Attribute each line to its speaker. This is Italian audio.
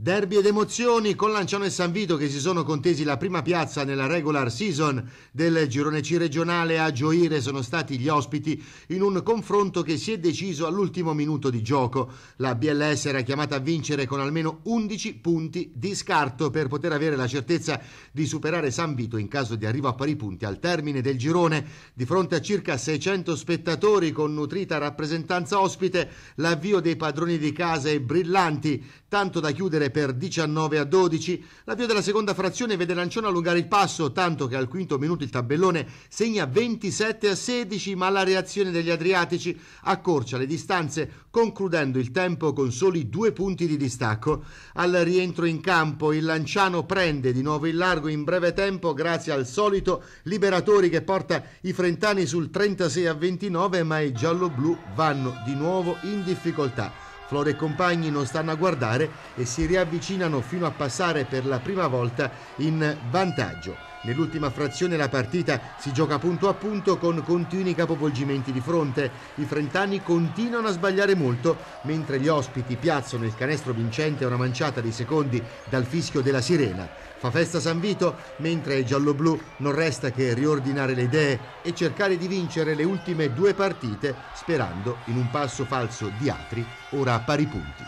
Speaker 1: Derby ed emozioni con Lanciano e San Vito che si sono contesi la prima piazza nella regular season del girone C regionale a gioire sono stati gli ospiti in un confronto che si è deciso all'ultimo minuto di gioco. La BLS era chiamata a vincere con almeno 11 punti di scarto per poter avere la certezza di superare San Vito in caso di arrivo a pari punti al termine del girone. Di fronte a circa 600 spettatori con nutrita rappresentanza ospite, l'avvio dei padroni di casa è brillanti tanto da chiudere per 19 a 12. L'avvio della seconda frazione vede Lancione allungare il passo, tanto che al quinto minuto il tabellone segna 27 a 16, ma la reazione degli Adriatici accorcia le distanze, concludendo il tempo con soli due punti di distacco. Al rientro in campo il Lanciano prende di nuovo il largo in breve tempo grazie al solito Liberatori che porta i Frentani sul 36 a 29, ma i gialloblu vanno di nuovo in difficoltà. Flora e compagni non stanno a guardare e si riavvicinano fino a passare per la prima volta in vantaggio. Nell'ultima frazione la partita si gioca punto a punto con continui capovolgimenti di fronte. I frentani continuano a sbagliare molto, mentre gli ospiti piazzano il canestro vincente a una manciata di secondi dal fischio della sirena. Fa festa San Vito, mentre giallo-blu non resta che riordinare le idee e cercare di vincere le ultime due partite, sperando in un passo falso di Atri, ora a pari punti.